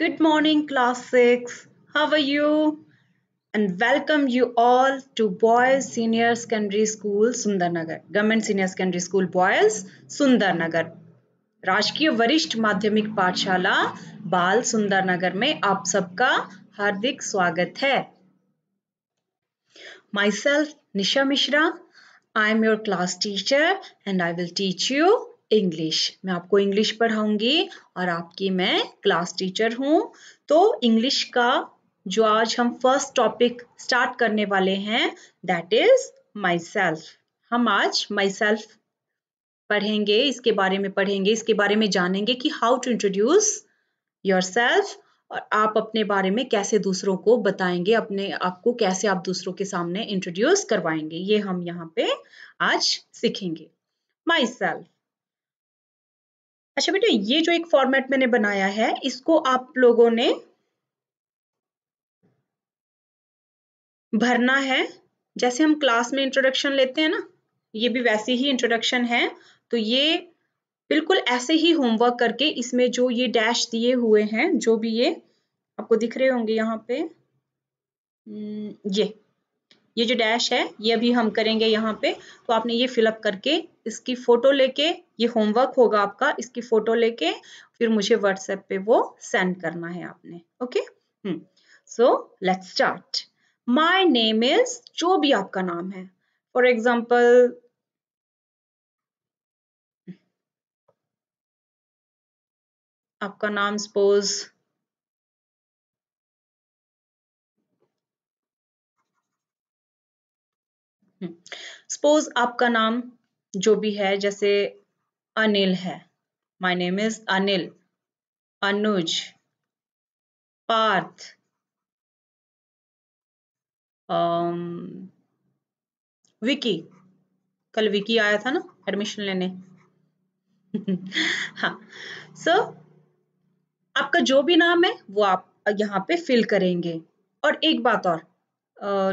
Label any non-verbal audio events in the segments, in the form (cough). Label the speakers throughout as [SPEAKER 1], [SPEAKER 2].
[SPEAKER 1] Good morning, class 6. How are you? And welcome you all to Boys Senior Secondary School, Sundarnagar. Government Senior Secondary School, Boys, Sundarnagar. राजकीय वरिष्ठ माध्यमिक पाठशाला बाल सुंदरनगर में आप सबका हार्दिक स्वागत है myself Nisha Mishra I am your class teacher and I will teach you English मैं आपको इंग्लिश पढ़ाऊंगी और आपकी मैं क्लास टीचर हूँ तो इंग्लिश का जो आज हम फर्स्ट टॉपिक स्टार्ट करने वाले हैं दैट इज माई सेल्फ हम आज माई सेल्फ पढ़ेंगे इसके बारे में पढ़ेंगे इसके बारे में जानेंगे कि how to introduce yourself और आप अपने बारे में कैसे दूसरों को बताएंगे अपने आपको कैसे आप दूसरों के सामने इंट्रोड्यूस करवाएंगे ये हम यहाँ पे आज सीखेंगे माई सेल्फ अच्छा बेटा ये जो एक फॉर्मेट मैंने बनाया है इसको आप लोगों ने भरना है जैसे हम क्लास में इंट्रोडक्शन लेते हैं ना ये भी वैसे ही इंट्रोडक्शन है तो ये बिल्कुल ऐसे ही होमवर्क करके इसमें जो ये डैश दिए हुए हैं जो भी ये आपको दिख रहे होंगे यहाँ पे हम्म, ये ये जो डैश है ये अभी हम करेंगे यहाँ पे तो आपने ये फिलअप करके इसकी फोटो लेके ये होमवर्क होगा आपका इसकी फोटो लेके फिर मुझे व्हाट्सएप पे वो सेंड करना है आपने okay so let's start my name is जो भी आपका नाम है फॉर एग्जाम्पल आपका नाम सपोज सपोज हम्म, आपका नाम जो भी है जैसे अनिल है my name is Anil Anuj Parth Vicky कल विकी आया था ना एडमिशन लेने (laughs) हाँ सो so, आपका जो भी नाम है वो आप यहाँ पे फिल करेंगे और एक बात और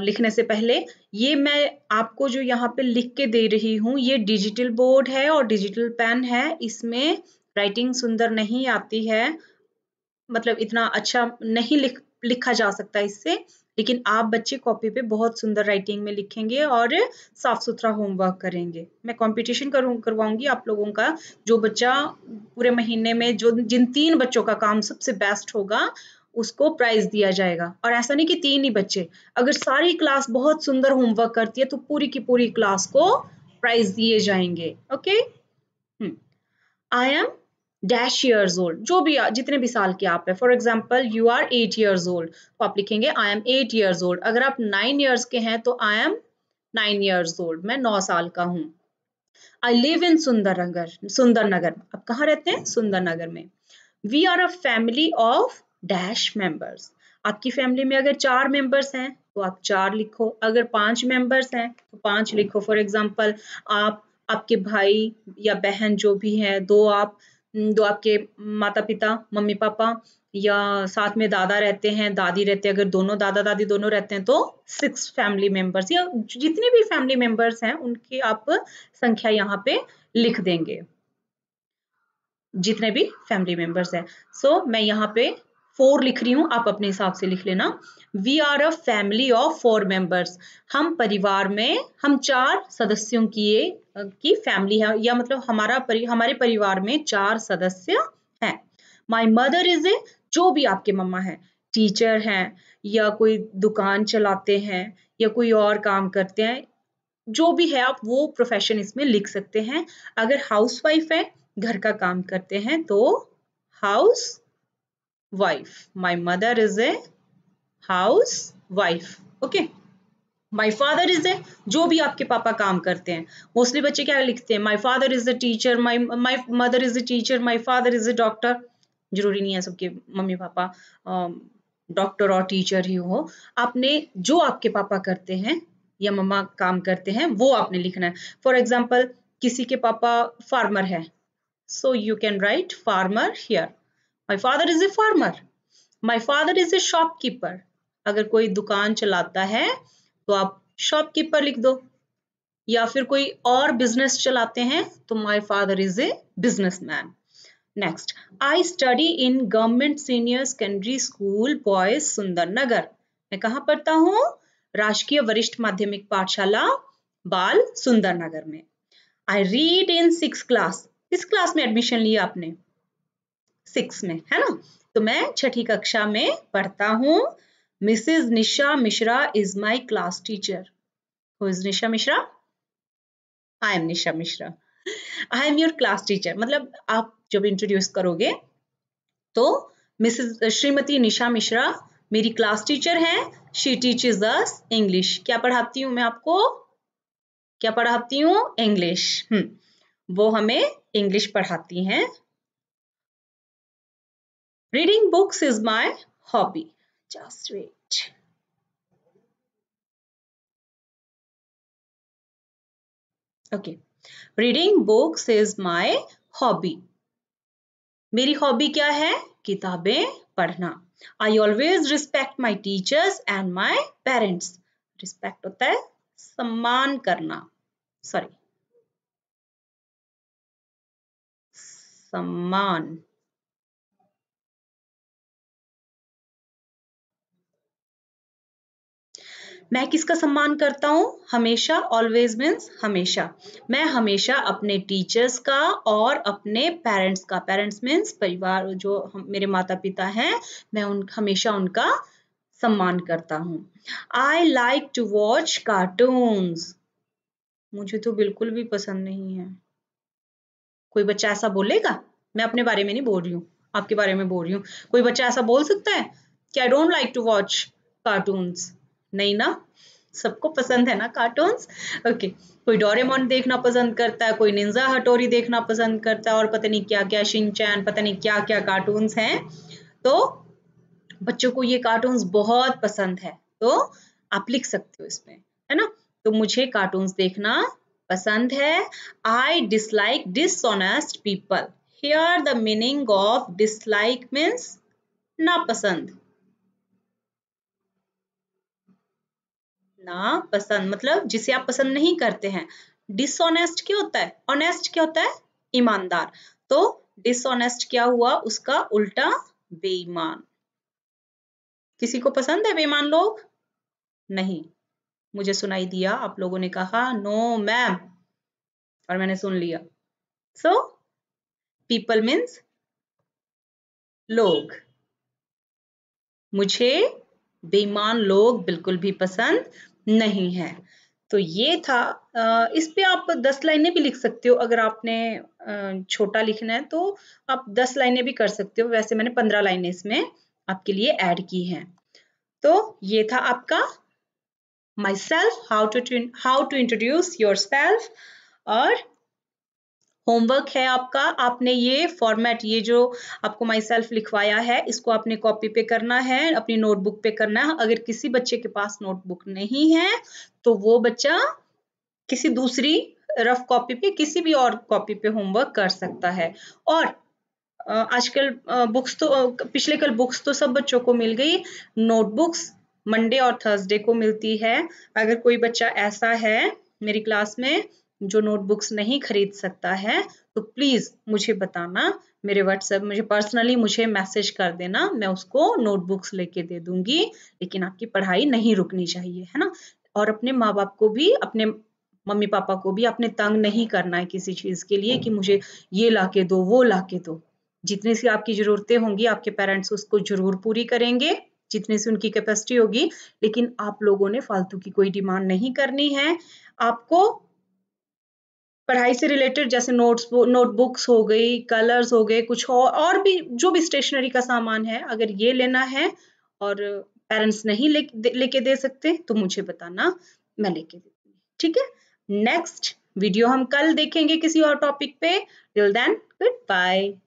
[SPEAKER 1] लिखने से पहले ये मैं आपको जो यहाँ पे लिख के दे रही हूँ ये डिजिटल बोर्ड है और डिजिटल पेन है इसमें राइटिंग सुंदर नहीं आती है मतलब इतना अच्छा नहीं लिख लिखा जा सकता इससे लेकिन आप बच्चे कॉपी पे बहुत सुंदर राइटिंग में लिखेंगे और साफ सुथरा होमवर्क करेंगे मैं कंपटीशन करूँ करवाऊंगी आप लोगों का जो बच्चा पूरे महीने में जो जिन तीन बच्चों का काम सबसे बेस्ट होगा उसको प्राइज दिया जाएगा और ऐसा नहीं कि तीन ही बच्चे अगर सारी क्लास बहुत सुंदर होमवर्क करती है तो पूरी की पूरी क्लास को प्राइज दिए जाएंगे okay I am dash years old जो भी जितने भी साल के आप है for example you are eight years old तो आप लिखेंगे I am eight years old अगर आप नाइन ईयर्स के हैं तो I am nine years old मैं नौ साल का हूँ आई लिव इन सुंदर नगर सुंदर नगर आप कहाँ रहते हैं सुंदर नगर में we are a family of dash members आपकी फैमिली में अगर चार मेंबर्स हैं तो आप चार लिखो अगर पांच मेंबर्स हैं तो पांच लिखो फॉर एग्जांपल आप आपके भाई या बहन जो भी है दो आप दो आपके माता पिता मम्मी पापा या साथ में दादा रहते हैं दादी रहते हैं अगर दोनों दादा दादी दोनों रहते हैं तो सिक्स फैमिली मेंबर्स या जितने भी फैमिली मेंबर्स हैं उनकी आप संख्या यहाँ पे लिख देंगे जितने भी फैमिली मेंबर्स हैं सो so, मैं यहाँ पे फोर लिख रही हूँ आप अपने हिसाब से लिख लेना we are a family of four members हम परिवार में हम चार सदस्यों की ये की फैमिली है या मतलब हमारा परि, हमारे परिवार में चार सदस्य हैं माई मदर इज ए जो भी आपके मम्मा हैं टीचर हैं या कोई दुकान चलाते हैं या कोई और काम करते हैं जो भी है आप वो प्रोफेशन इसमें लिख सकते हैं अगर हाउसवाइफ है घर का काम करते हैं तो house wife. My mother is a house wife. Okay. My father is a जो भी आपके पापा काम करते हैं मोस्टली बच्चे क्या लिखते हैं my father is the teacher my my mother is the teacher my father is a doctor जरूरी नहीं है सबके मम्मी पापा डॉक्टर और टीचर ही हो आपने जो आपके पापा करते हैं या मम्मा काम करते हैं वो आपने लिखना है फॉर एग्जाम्पल किसी के पापा फार्मर है so you can write farmer here my father is a farmer my father is a shopkeeper अगर कोई दुकान चलाता है तो आप शॉपकीपर लिख दो या फिर कोई और बिजनेस चलाते हैं तो my father is a businessman next I study in government senior secondary school boys Sundar Nagar मैं कहा पढ़ता हूँ राजकीय वरिष्ठ माध्यमिक पाठशाला बाल सुंदरनगर में I read in six class किस क्लास में एडमिशन लिया आपने सिक्स में है ना तो मैं छठी कक्षा में पढ़ता हूँ Mrs Nisha Mishra is my class teacher who is Nisha Mishra I am Nisha Mishra I am your class teacher मतलब आप जब इंट्रोड्यूस करोगे तो मिसेज श्रीमती निशा मिश्रा मेरी क्लास टीचर हैं she teaches us English क्या पढ़ाती हूँ मैं आपको क्या पढ़ाती हूँ इंग्लिश हम्म। वो हमें इंग्लिश पढ़ाती हैं Reading books is my hobby. Just wait. Okay. Reading books is my hobby. मेरी हॉबी क्या है किताबें पढ़ना I always respect my teachers and my parents respect होता है सम्मान करना सॉरी सम्मान मैं किसका सम्मान करता हूँ हमेशा ऑलवेज मीन्स हमेशा मैं हमेशा अपने टीचर्स का और अपने पेरेंट्स का पेरेंट्स मीन्स परिवार जो हम, मेरे माता पिता हैं मैं उन हमेशा उनका सम्मान करता हूँ I like to watch cartoons मुझे तो बिल्कुल भी पसंद नहीं है कोई बच्चा ऐसा बोलेगा मैं अपने बारे में नहीं बोल रही हूँ आपके बारे में बोल रही हूँ कोई बच्चा ऐसा बोल सकता है कि I don't like to watch cartoons नहीं ना सबको पसंद है ना कार्टून ओके कोई डोरेमोन देखना पसंद करता है कोई निंजा हटोरी देखना पसंद करता है और पता नहीं क्या क्या शिनचैन पता नहीं क्या क्या कार्टून है तो बच्चों को ये कार्टून्स बहुत पसंद है तो आप लिख सकते हो इसमें है ना तो मुझे कार्टून देखना पसंद है I dislike dishonest people here the meaning of dislike means नापसंद ना पसंद मतलब जिसे आप पसंद नहीं करते हैं डिसऑनेस्ट क्या होता है ऑनेस्ट क्या होता है ईमानदार तो डिसऑनेस्ट क्या हुआ उसका उल्टा बेईमान किसी को पसंद है बेईमान लोग नहीं मुझे सुनाई दिया आप लोगों ने कहा नो मैम और मैंने सुन लिया सो पीपल मीन्स लोग मुझे बेईमान लोग बिल्कुल भी पसंद नहीं है तो ये था इस पे आप दस लाइनें भी लिख सकते हो अगर आपने छोटा लिखना है तो आप दस लाइनें भी कर सकते हो वैसे मैंने पंद्रह लाइनें इसमें आपके लिए ऐड की हैं तो ये था आपका myself how to how to introduce yourself और होमवर्क है आपका आपने ये फॉर्मेट ये जो आपको माई सेल्फ लिखवाया है इसको आपने कॉपी पे करना है अपनी नोटबुक पे करना है अगर किसी बच्चे के पास नोटबुक नहीं है तो वो बच्चा किसी दूसरी रफ कॉपी पे किसी भी और कॉपी पे होमवर्क कर सकता है और आजकल बुक्स तो पिछले कल बुक्स तो सब बच्चों को मिल गई नोटबुक्स मंडे और थर्सडे को मिलती है अगर कोई बच्चा ऐसा है मेरी क्लास में जो नोटबुक्स नहीं खरीद सकता है तो प्लीज़ मुझे बताना मेरे व्हाट्सएप मुझे पर्सनली मुझे मैसेज कर देना मैं उसको नोटबुक्स लेके दे दूंगी लेकिन आपकी पढ़ाई नहीं रुकनी चाहिए है ना और अपने माँ बाप को भी अपने मम्मी पापा को भी अपने तंग नहीं करना है किसी चीज़ के लिए कि मुझे ये ला के दो वो ला के दो जितनी सी आपकी ज़रूरतें होंगी आपके पेरेंट्स उसको जरूर पूरी करेंगे जितनी सी उनकी कैपेसिटी होगी लेकिन आप लोगों ने फालतू की कोई डिमांड नहीं करनी है आपको पढ़ाई से रिलेटेड जैसे नोट्स नोटबुक्स हो गई कलर्स हो गए कुछ और और भी जो भी स्टेशनरी का सामान है अगर ये लेना है और पेरेंट्स नहीं ले लेके दे सकते तो मुझे बताना मैं लेके देती हूँ ठीक है नेक्स्ट वीडियो हम कल देखेंगे किसी और टॉपिक पे टिल देन गुड बाय